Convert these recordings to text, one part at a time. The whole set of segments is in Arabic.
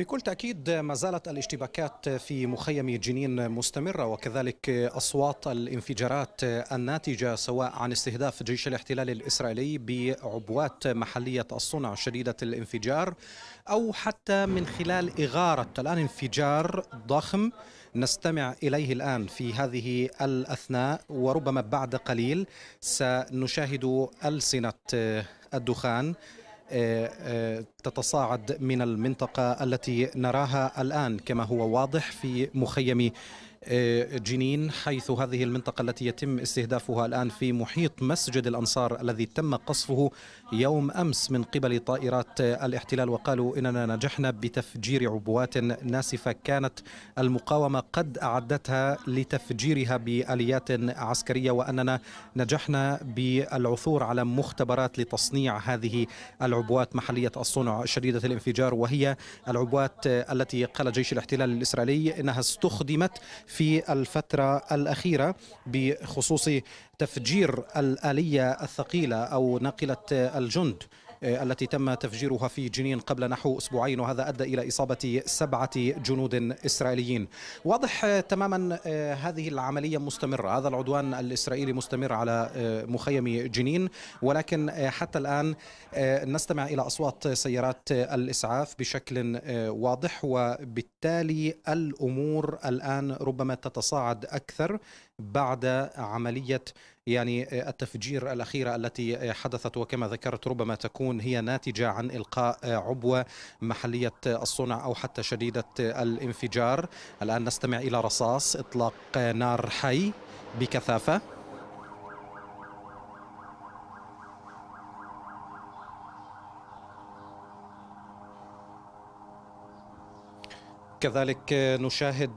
بكل تأكيد ما زالت الاشتباكات في مخيم جنين مستمرة وكذلك أصوات الانفجارات الناتجة سواء عن استهداف جيش الاحتلال الإسرائيلي بعبوات محلية الصنع شديدة الانفجار أو حتى من خلال إغارة الآن انفجار ضخم نستمع إليه الآن في هذه الأثناء وربما بعد قليل سنشاهد ألسنة الدخان آه، آه، تتصاعد من المنطقة التي نراها الآن كما هو واضح في مخيم آه، جنين حيث هذه المنطقة التي يتم استهدافها الآن في محيط مسجد الأنصار الذي تم قصفه يوم أمس من قبل طائرات الاحتلال وقالوا إننا نجحنا بتفجير عبوات ناسفة كانت المقاومة قد أعدتها لتفجيرها بآليات عسكرية وأننا نجحنا بالعثور على مختبرات لتصنيع هذه العبوات محلية الصنع شديدة الانفجار وهي العبوات التي قال جيش الاحتلال الإسرائيلي إنها استخدمت في الفترة الأخيرة بخصوص تفجير الآلية الثقيلة أو ناقلة الجند آه، التي تم تفجيرها في جنين قبل نحو أسبوعين وهذا أدى إلى إصابة سبعة جنود إسرائيليين واضح آه، تماما آه، هذه العملية مستمرة هذا العدوان الإسرائيلي مستمر على مخيم جنين ولكن حتى الآن نستمع إلى أصوات سيارات الإسعاف بشكل واضح وبالتالي الأمور الآن ربما تتصاعد أكثر بعد عملية يعني آه، التفجير الأخيرة التي آه، حدثت وكما ذكرت ربما تكون هي ناتجة عن إلقاء آه، عبوة محلية الصنع أو حتى شديدة الانفجار الآن نستمع إلى رصاص إطلاق نار حي بكثافة كذلك نشاهد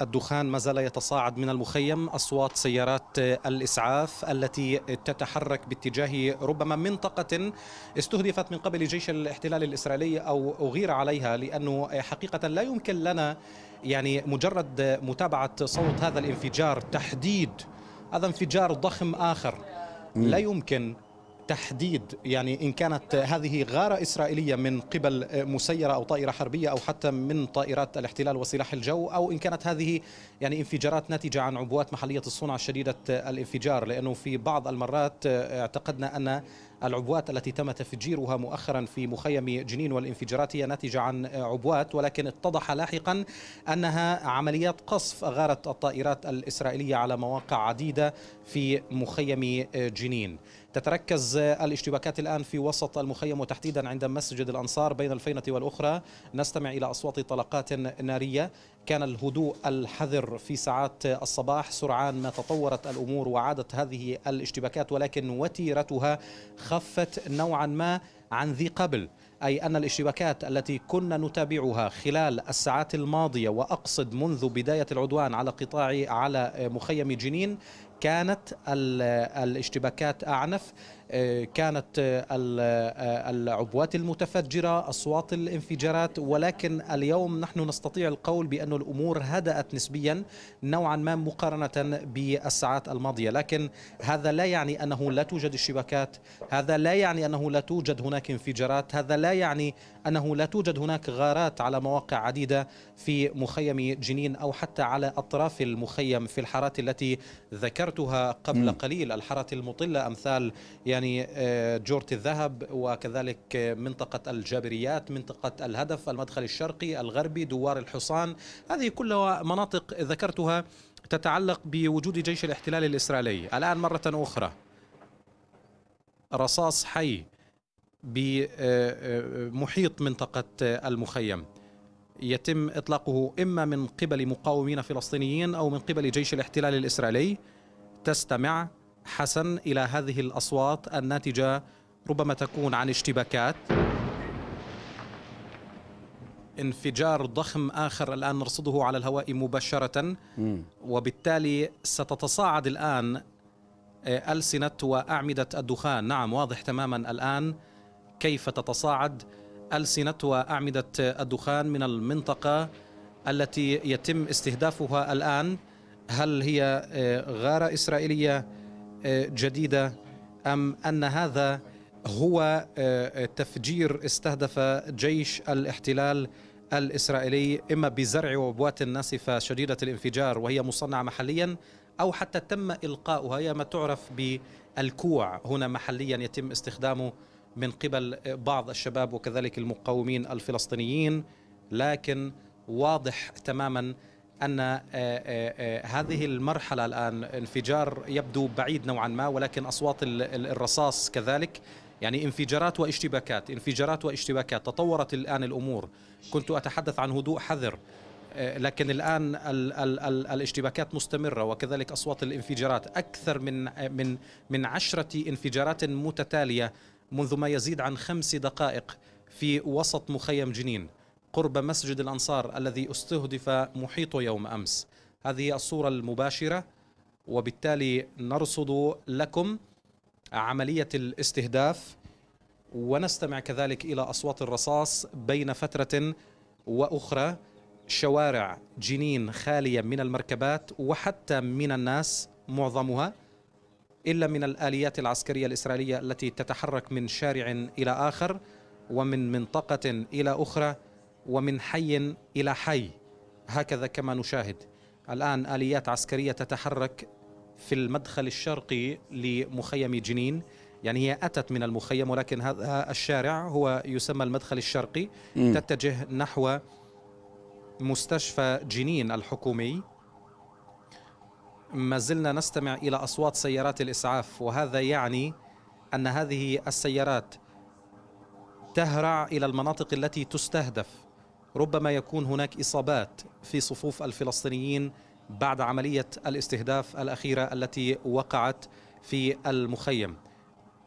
الدخان ما زال يتصاعد من المخيم اصوات سيارات الاسعاف التي تتحرك باتجاه ربما منطقه استهدفت من قبل جيش الاحتلال الاسرائيلي او اغير عليها لانه حقيقه لا يمكن لنا يعني مجرد متابعه صوت هذا الانفجار تحديد هذا انفجار ضخم اخر لا يمكن تحديد يعني إن كانت هذه غارة إسرائيلية من قبل مسيرة أو طائرة حربية أو حتى من طائرات الاحتلال وسلاح الجو أو إن كانت هذه يعني انفجارات ناتجة عن عبوات محلية الصنع شديدة الانفجار لأنه في بعض المرات اعتقدنا أن العبوات التي تم تفجيرها مؤخرا في مخيم جنين والانفجارات هي ناتجة عن عبوات ولكن اتضح لاحقا أنها عمليات قصف غارت الطائرات الإسرائيلية على مواقع عديدة في مخيم جنين تتركز الاشتباكات الآن في وسط المخيم وتحديدا عند مسجد الأنصار بين الفينة والأخرى نستمع إلى أصوات طلقات نارية كان الهدوء الحذر في ساعات الصباح سرعان ما تطورت الأمور وعادت هذه الاشتباكات ولكن وتيرتها خفت نوعا ما عن ذي قبل أي أن الاشتباكات التي كنا نتابعها خلال الساعات الماضية وأقصد منذ بداية العدوان على قطاع على مخيم جنين كانت الاشتباكات أعنف آه، كانت آه، آه، العبوات المتفجرة أصوات الانفجارات ولكن اليوم نحن نستطيع القول بأن الأمور هدأت نسبيا نوعا ما مقارنة بالساعات الماضية لكن هذا لا يعني أنه لا توجد الشبكات هذا لا يعني أنه لا توجد هناك انفجارات هذا لا يعني أنه لا توجد هناك غارات على مواقع عديدة في مخيم جنين أو حتى على أطراف المخيم في الحارات التي ذكرتها قبل قليل الحارات المطلة أمثال يعني يعني آه، جورة الذهب وكذلك آه، منطقة الجابريات منطقة الهدف المدخل الشرقي الغربي دوار الحصان هذه كلها مناطق ذكرتها تتعلق بوجود جيش الاحتلال الإسرائيلي الآن مرة أخرى رصاص حي بمحيط آه، منطقة المخيم يتم إطلاقه إما من قبل مقاومين فلسطينيين أو من قبل جيش الاحتلال الإسرائيلي تستمع حسن إلى هذه الأصوات الناتجة ربما تكون عن اشتباكات انفجار ضخم آخر الآن نرصده على الهواء مباشرة وبالتالي ستتصاعد الآن آه، ألسنة وأعمدة الدخان نعم واضح تماما الآن كيف تتصاعد ألسنة وأعمدة الدخان من المنطقة التي يتم استهدافها الآن هل هي آه، غارة إسرائيلية؟ جديده ام ان هذا هو آه، تفجير استهدف جيش الاحتلال الاسرائيلي اما بزرع وبوات ناسفه شديده الانفجار وهي مصنعه محليا او حتى تم القاؤها هي ما تعرف بالكوع هنا محليا يتم استخدامه من قبل بعض الشباب وكذلك المقاومين الفلسطينيين لكن واضح تماما أن آه، آه، آه، هذه المرحلة الآن انفجار يبدو بعيد نوعا ما ولكن أصوات الرصاص كذلك يعني انفجارات واشتباكات انفجارات واشتباكات تطورت الآن الأمور كنت أتحدث عن هدوء حذر لكن الآن ال ال ال الاشتباكات مستمرة وكذلك أصوات الانفجارات أكثر من من من عشرة انفجارات متتالية منذ ما يزيد عن خمس دقائق في وسط مخيم جنين قرب مسجد الأنصار الذي استهدف محيطه يوم أمس هذه الصورة المباشرة وبالتالي نرصد لكم عملية الاستهداف ونستمع كذلك إلى أصوات الرصاص بين فترة وأخرى شوارع جنين خالية من المركبات وحتى من الناس معظمها إلا من الآليات العسكرية الإسرائيلية التي تتحرك من شارع إلى آخر ومن منطقة إلى أخرى ومن حي إلى حي هكذا كما نشاهد الآن آليات عسكرية تتحرك في المدخل الشرقي لمخيم جنين يعني هي أتت من المخيم ولكن هذا الشارع هو يسمى المدخل الشرقي م. تتجه نحو مستشفى جنين الحكومي ما زلنا نستمع إلى أصوات سيارات الإسعاف وهذا يعني أن هذه السيارات تهرع إلى المناطق التي تستهدف ربما يكون هناك إصابات في صفوف الفلسطينيين بعد عملية الاستهداف الأخيرة التي وقعت في المخيم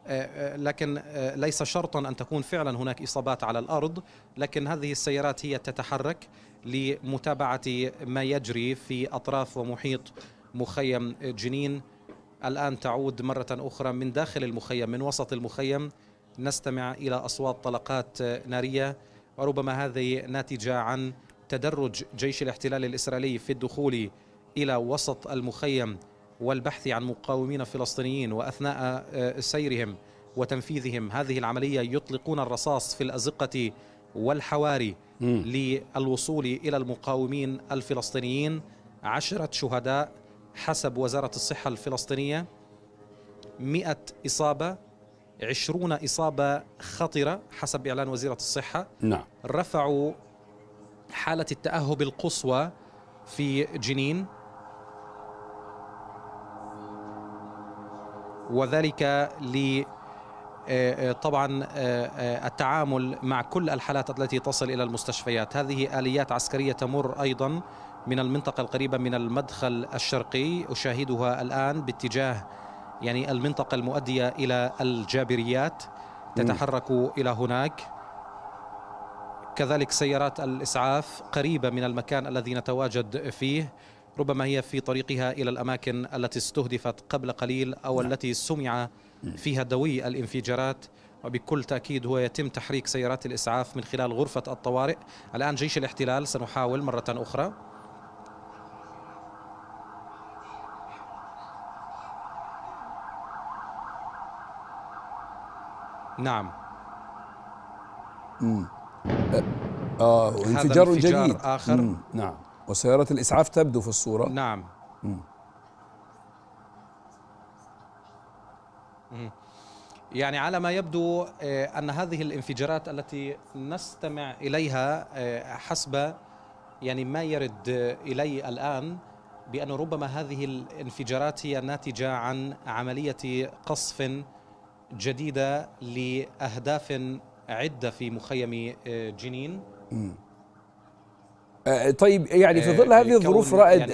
آه، آه، لكن آه، ليس شرطا أن تكون فعلا هناك إصابات على الأرض لكن هذه السيارات هي تتحرك لمتابعة ما يجري في أطراف ومحيط مخيم جنين الآن تعود مرة أخرى من داخل المخيم من وسط المخيم نستمع إلى أصوات طلقات نارية وربما هذه ناتجة عن تدرج جيش الاحتلال الإسرائيلي في الدخول إلى وسط المخيم والبحث عن مقاومين فلسطينيين وأثناء آه، سيرهم وتنفيذهم هذه العملية يطلقون الرصاص في الأزقة والحواري م. للوصول إلى المقاومين الفلسطينيين عشرة شهداء حسب وزارة الصحة الفلسطينية مئة إصابة 20 إصابة خطرة حسب إعلان وزيرة الصحة نعم رفعوا حالة التأهب القصوى في جنين وذلك ل آه، آه، طبعا آه، التعامل مع كل الحالات التي تصل الى المستشفيات، هذه اليات عسكريه تمر ايضا من المنطقه القريبه من المدخل الشرقي اشاهدها الان باتجاه يعني المنطقة المؤدية إلى الجابريات تتحرك إلى هناك كذلك سيارات الإسعاف قريبة من المكان الذي نتواجد فيه ربما هي في طريقها إلى الأماكن التي استهدفت قبل قليل أو نعم. التي سمع فيها دوي الانفجارات وبكل تأكيد هو يتم تحريك سيارات الإسعاف من خلال غرفة الطوارئ الآن جيش الاحتلال سنحاول مرة أخرى نعم امم اه انفجار جديد اخر مم. نعم وسيارة الاسعاف تبدو في الصورة نعم مم. يعني على ما يبدو آه، ان هذه الانفجارات التي نستمع اليها آه، حسب يعني ما يرد الي الان بأن ربما هذه الانفجارات هي ناتجة عن عملية قصف جديده لاهداف عده في مخيم آه، جنين آه، آه، طيب يعني في ظل هذه الظروف رائد يعني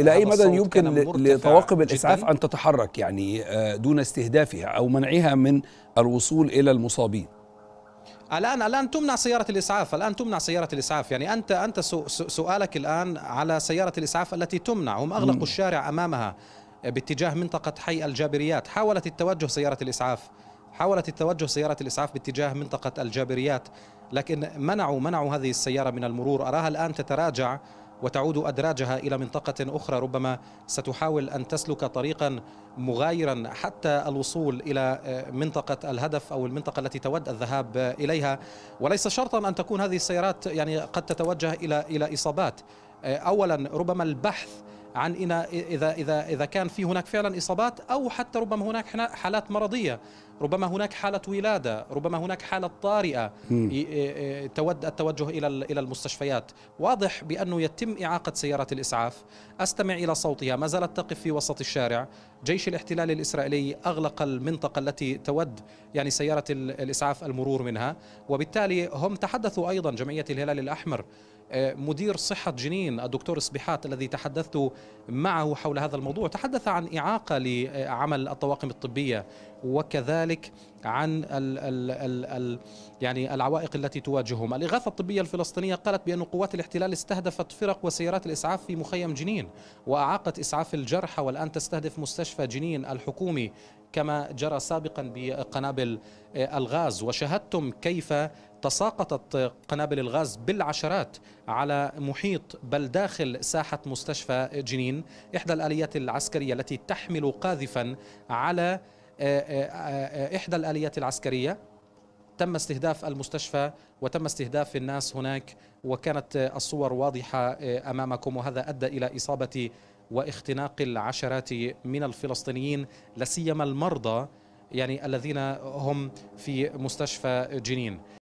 الى اي مدى يمكن لطواقم الاسعاف ان تتحرك يعني دون استهدافها او منعها من الوصول الى المصابين الان الان تمنع سياره الاسعاف الان تمنع سياره الاسعاف يعني انت انت سؤالك الان على سياره الاسعاف التي تمنع هم اغلقوا الشارع امامها باتجاه منطقة حي الجابريات حاولت التوجه سيارة الإسعاف حاولت التوجه سيارة الإسعاف باتجاه منطقة الجابريات لكن منعوا منعوا هذه السيارة من المرور أراها الآن تتراجع وتعود أدراجها إلى منطقة أخرى ربما ستحاول أن تسلك طريقا مغايرا حتى الوصول إلى آه، منطقة الهدف أو المنطقة التي تود الذهاب إليها وليس شرطا أن تكون هذه السيارات يعني قد تتوجه إلى إلى إصابات آه، أولا ربما البحث عن إذا, إذا, إذا كان في هناك فعلا إصابات أو حتى ربما هناك حالات مرضية ربما هناك حالة ولادة ربما هناك حالة طارئة تود التوجه إلى إلى المستشفيات واضح بأنه يتم إعاقة سيارات الإسعاف أستمع إلى صوتها ما زالت تقف في وسط الشارع جيش الاحتلال الإسرائيلي أغلق المنطقة التي تود يعني سيارة الإسعاف المرور منها وبالتالي هم تحدثوا أيضا جمعية الهلال الأحمر آه، مدير صحة جنين الدكتور صبيحات الذي تحدثت معه حول هذا الموضوع تحدث عن إعاقة لعمل الطواقم الطبية وكذلك عن الـ ال ال ال يعني العوائق التي تواجههم الإغاثة الطبية الفلسطينية قالت بأن قوات الاحتلال استهدفت فرق وسيارات الإسعاف في مخيم جنين وأعاقت إسعاف الجرحى والآن تستهدف مستشفى جنين الحكومي كما جرى سابقا بقنابل آه، الغاز وشاهدتم كيف تساقطت قنابل الغاز بالعشرات على محيط بل داخل ساحة مستشفى جنين إحدى الآليات العسكرية التي تحمل قاذفا على آه، آه، آه، إحدى الآليات العسكرية تم استهداف المستشفى وتم استهداف الناس هناك وكانت الصور واضحة أمامكم وهذا أدى إلى إصابة واختناق العشرات من الفلسطينيين لسيما المرضى يعني الذين هم في مستشفى جنين